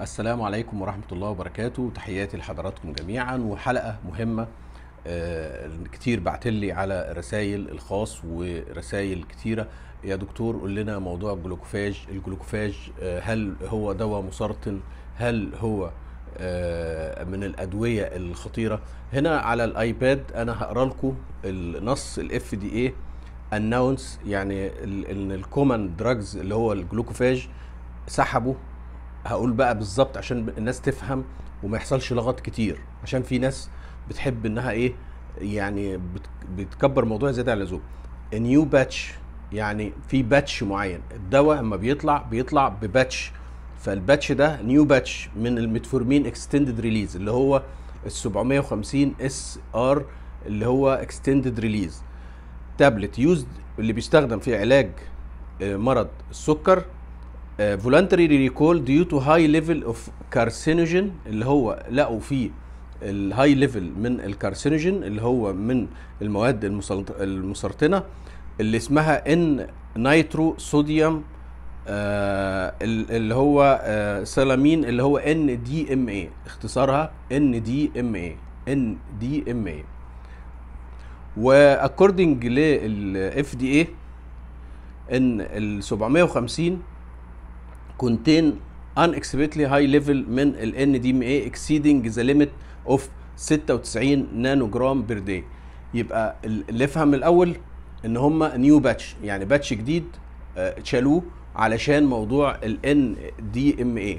السلام عليكم ورحمة الله وبركاته تحياتي لحضراتكم جميعا وحلقة مهمة آه، كتير بعتلي على رسائل الخاص ورسائل كتيرة يا دكتور قول لنا موضوع الجلوكوفاج الجلوكوفاج آه، هل هو دواء مسرطن هل هو آه، من الأدوية الخطيرة هنا على الآيباد أنا هقرأ لكم النص الاف دي ايه اناونس يعني ان الكومن دراجز اللي هو الجلوكوفاج سحبه هقول بقى بالظبط عشان الناس تفهم وما يحصلش لغط كتير عشان في ناس بتحب انها ايه يعني بتكبر الموضوع زياده عن اللزوم نيو باتش يعني في باتش معين الدواء اما بيطلع بيطلع بباتش فالباتش ده نيو باتش من الميتفورمين اكستندد ريليز اللي هو ال 750 اس ار اللي هو اكستندد ريليز تابلت يوزد اللي بيستخدم في علاج آه، مرض السكر فولانتري ريكول ديو تو هاي ليفل اوف كارسينوجين اللي هو لقوا فيه الهاي ليفل من الكارسينوجين اللي هو من المواد المسرطنه اللي اسمها ان نيترو صوديوم اللي هو سلامين آه، اللي هو ان دي ام اي اختصارها ان دي ام اي ان دي ام اي واكوردنج للاف دي اي ان ال 750 contain unexpectedly high level من ال NDMA exceeding the limit of 96 نانو جرام بير داي يبقى اللي افهم الاول ان هما نيو باتش يعني باتش جديد آه، شالوه علشان موضوع ال NDMA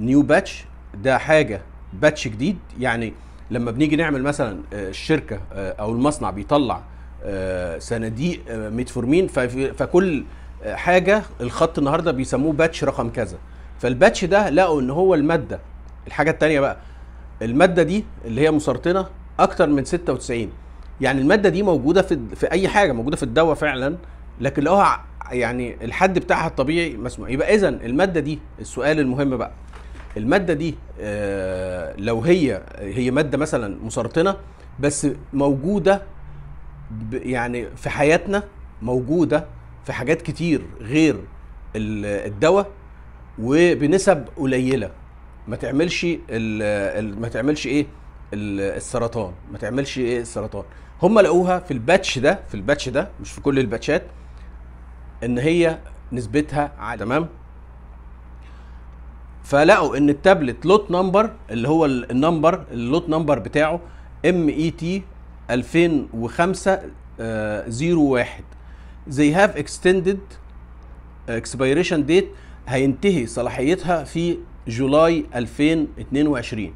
نيو باتش ده حاجه باتش جديد يعني لما بنيجي نعمل مثلا آه، الشركه آه، او المصنع بيطلع صناديق ميتفورمين فكل حاجه الخط النهارده بيسموه باتش رقم كذا فالباتش ده لقوا ان هو الماده الحاجه الثانيه بقى الماده دي اللي هي مسرطنه اكتر من 96 يعني الماده دي موجوده في في اي حاجه موجوده في الدواء فعلا لكن لقوها يعني الحد بتاعها الطبيعي مسموع يبقى اذا الماده دي السؤال المهم بقى الماده دي آه، لو هي هي ماده مثلا مسرطنه بس موجوده يعني في حياتنا موجوده في حاجات كتير غير الدواء وبنسب قليله ما تعملش ما تعملش ايه السرطان ما تعملش ايه السرطان هم لقوها في الباتش ده في الباتش ده مش في كل الباتشات ان هي نسبتها عاليه تمام فلقوا ان التابلت لوت نمبر اللي هو النمبر اللوت نمبر بتاعه ام اي تي 2005 01 they have extended uh, expiration date هينتهي صلاحيتها في جولاي 2022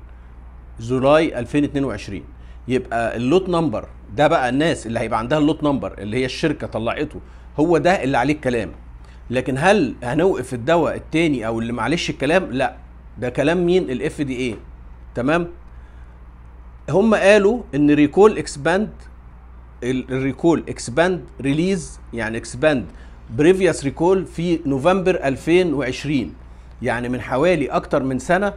جولاي 2022 يبقى اللوت نمبر ده بقى الناس اللي هيبقى عندها اللوت نمبر اللي هي الشركه طلعته هو ده اللي عليه الكلام لكن هل هنوقف الدواء التاني او اللي معلش الكلام لا ده كلام مين الاف دي اي تمام هم قالوا ان ريكول اكسباند الريكول اكسباند ريليز يعني اكسباند بريفيوس ريكول في نوفمبر 2020 يعني من حوالي اكتر من سنه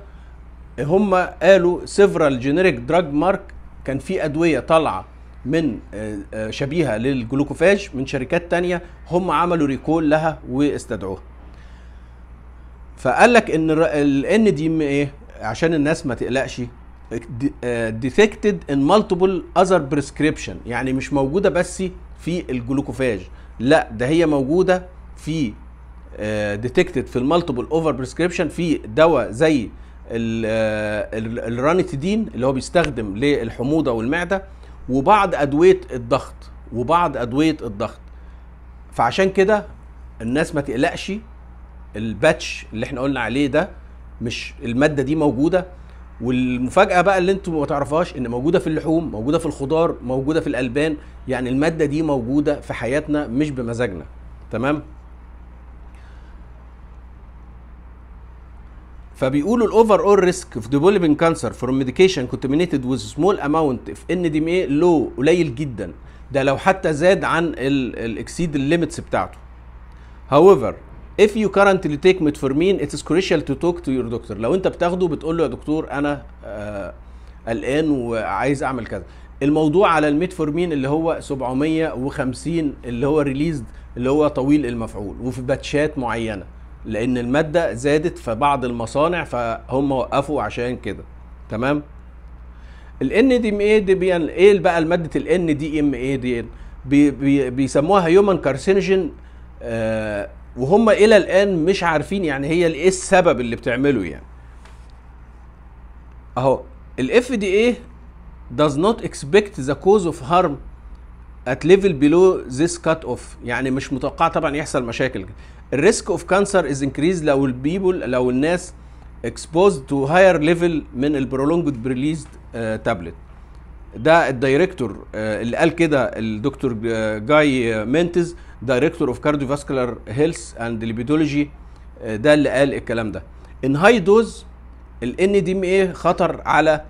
هم قالوا سيفرال جينيريك دراج مارك كان في ادويه طالعه من آه، آه، شبيهه للجلوكوفاج من شركات تانية هم عملوا ريكول لها واستدعوها فقال لك ان ال ان دي ايه عشان الناس ما تقلقش ديتكتد ان مالتيبل اذر بريسكريبشن يعني مش موجوده بس في الجلوكوفاج لا ده هي موجوده في ديتكتد آه، في المالتيبل اوفر بريسكريبشن في دواء زي آه، الرانيتيدين اللي هو بيستخدم للحموضه والمعده وبعض ادويه الضغط وبعض ادويه الضغط فعشان كده الناس ما تقلقش الباتش اللي احنا قلنا عليه ده مش الماده دي موجوده والمفاجاه بقى اللي انتم ما تعرفهاش ان موجوده في اللحوم موجوده في الخضار موجوده في الالبان يعني الماده دي موجوده في حياتنا مش بمزاجنا تمام فبيقولوا الاوفر اول ريسك في ديفلوبينج كانسر فروم ميديكيشن كونتامينيتد وذ سمول اماونت اف ان دي ام اي لو قليل جدا ده لو حتى زاد عن الاكسيد الليميتس بتاعته هاويفر if you currently take metformin it is crucial to talk to your doctor لو انت بتاخده بتقول له يا دكتور انا آه، قلقان وعايز اعمل كذا الموضوع على الميتفورمين اللي هو 750 اللي هو ريليزد اللي هو طويل المفعول وفي باتشات معينه لان الماده زادت في بعض المصانع فهم وقفوا عشان كده تمام الان دي ام اي دي بي ان ايه بقى الماده الان دي ام اي دي بيسموها هيومن آه، كارسينوجين وهم الى الان مش عارفين يعني هي ايه السبب اللي بتعمله يعني اهو دي FDA does not expect the cause of harm at level below this cut off يعني مش متوقع طبعا يحصل مشاكل الريسك اوف كانسر از increased لو البيبل لو الناس exposed to higher level من البرولونجد بريليزد تابلت ده الدايركتور آه، اللي قال كده الدكتور آه، جاي مينتز دايركتور اوف كارديوفاسكولار هيلث اند ليبيدولوجي ده اللي قال الكلام ده ان هاي دوز الان دي ام اي خطر على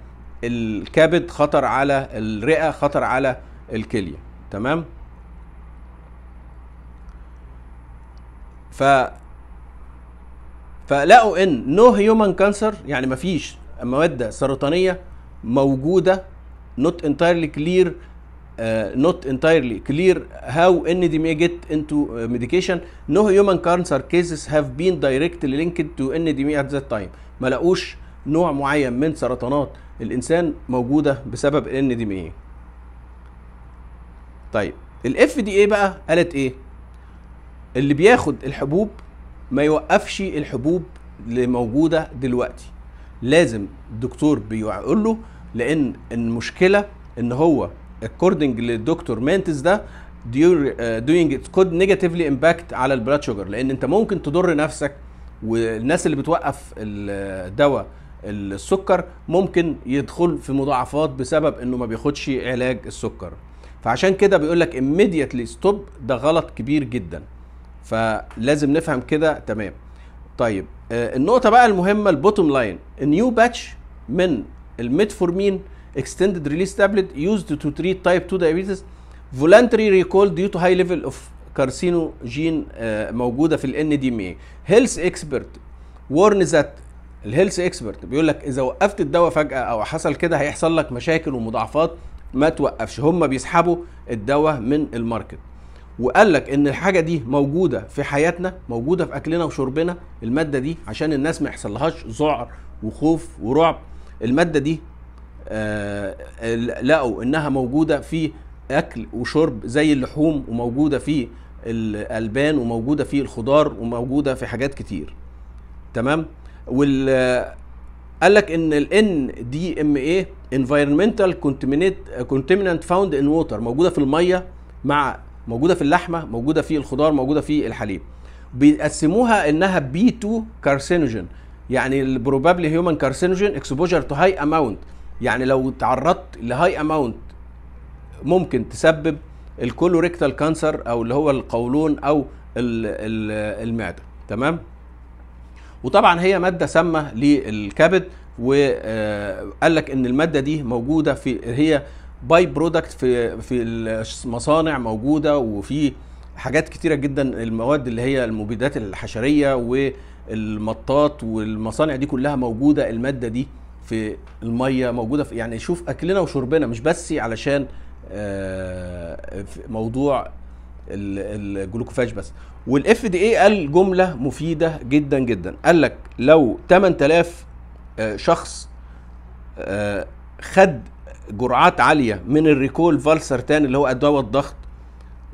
الكبد خطر على الرئه خطر على الكليه تمام ف فلقوا ان نو هيومن كانسر يعني مفيش مواد سرطانيه موجوده نوت انتايرلي كلير آه، not entirely clear how NDMA get into آه، medication no human cancer cases have been directly linked to NDMA at that time ما لقوش نوع معين من سرطانات الانسان موجوده بسبب دي NDMA طيب ال FDA بقى قالت ايه اللي بياخد الحبوب ما يوقفش الحبوب اللي موجوده دلوقتي لازم الدكتور بيقول له لان المشكله ان هو according للدكتور مانتس ده uh, doing it could negatively impact على البلاد شوجر لان انت ممكن تضر نفسك والناس اللي بتوقف الدواء السكر ممكن يدخل في مضاعفات بسبب انه ما بياخدش علاج السكر فعشان كده بيقول لك immediately stop ده غلط كبير جدا فلازم نفهم كده تمام طيب آه، النقطه بقى المهمه البوتوم لاين النيو باتش من الميتفورمين extended release tablet used to treat type 2 diabetes voluntary recall due to high level of carcinogen uh, موجوده في ال NDMA health expert warn that الهيلث اكسبرت بيقول لك اذا وقفت الدواء فجاه او حصل كده هيحصل لك مشاكل ومضاعفات ما توقفش هم بيسحبوا الدواء من الماركت وقال لك ان الحاجه دي موجوده في حياتنا موجوده في اكلنا وشربنا الماده دي عشان الناس ما يحصلهاش ذعر وخوف ورعب الماده دي آه، لقوا انها موجوده في اكل وشرب زي اللحوم وموجوده في الالبان وموجوده في الخضار وموجوده في حاجات كتير تمام وال قال لك ان ال ان دي ام اي انفايرمنتال contaminant فاوند ان ووتر موجوده في الميه مع موجوده في اللحمه موجوده في الخضار موجوده في الحليب بيقسموها انها بي 2 كارسينوجين يعني البروبابلي هيومن كارسينوجين اكسبوجر تو هاي اماونت يعني لو تعرضت لهاي اماونت ممكن تسبب الكولوريكتال كانسر او اللي هو القولون او المعده تمام وطبعا هي ماده سامه للكبد وقال آه، لك ان الماده دي موجوده في هي باي برودكت في في المصانع موجوده وفي حاجات كتيره جدا المواد اللي هي المبيدات الحشريه والمطاط والمصانع دي كلها موجوده الماده دي في الميه موجوده في يعني شوف اكلنا وشربنا مش بس علشان آه، موضوع الجلوكوفاج بس والاف دي اي قال جمله مفيده جدا جدا قال لك لو 8000 آه، شخص آه، خد جرعات عاليه من الريكول فالسرتان اللي هو دواء الضغط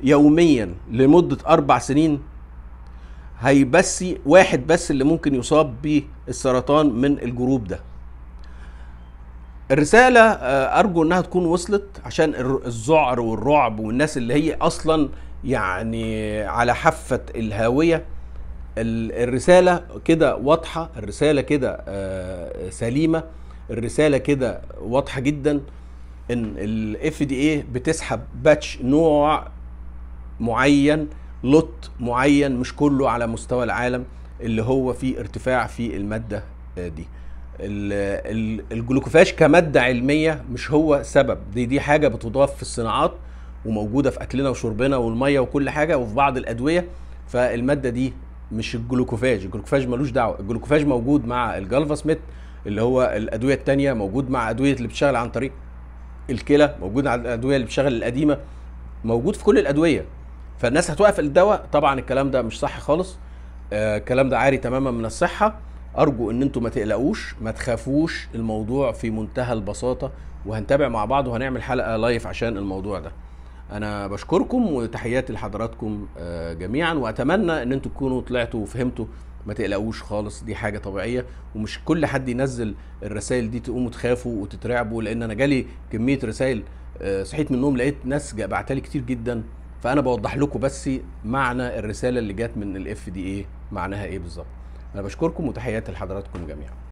يوميا لمده اربع سنين هيبسي واحد بس اللي ممكن يصاب بالسرطان من الجروب ده الرسالة آه، أرجو إنها تكون وصلت عشان الذعر والرعب والناس اللي هي أصلا يعني على حافة الهاوية الرسالة كده واضحة الرسالة كده آه، سليمة الرسالة كده واضحة جدا إن الـ FDA بتسحب باتش نوع معين لوت معين مش كله على مستوى العالم اللي هو فيه ارتفاع في المادة آه، دي الجلوكوفاج كماده علميه مش هو سبب دي دي حاجه بتضاف في الصناعات وموجوده في اكلنا وشربنا والميه وكل حاجه وفي بعض الادويه فالماده دي مش الجلوكوفاج الجلوكوفاج ملوش دعوه الجلوكوفاج موجود مع الجالفاسميت اللي هو الادويه الثانيه موجود مع ادويه اللي بتشتغل عن طريق الكلى موجود على الادويه اللي بتشتغل القديمه موجود في كل الادويه فالناس هتوقف الدواء طبعا الكلام ده مش صح خالص آه، الكلام ده عاري تماما من الصحه ارجو ان انتم ما تقلقوش ما تخافوش الموضوع في منتهى البساطه وهنتابع مع بعض وهنعمل حلقه لايف عشان الموضوع ده انا بشكركم وتحياتي لحضراتكم آه، جميعا واتمنى ان انتم تكونوا طلعتوا وفهمتوا ما تقلقوش خالص دي حاجه طبيعيه ومش كل حد ينزل الرسائل دي تقوموا تخافوا وتترعبوا لان انا جالي كميه رسائل آه، صحيت من النوم لقيت ناس بعتالي كتير جدا فانا بوضح لكم بس معنى الرساله اللي جت من الاف دي ايه معناها ايه بالظبط انا بشكركم وتحياتي لحضراتكم جميعا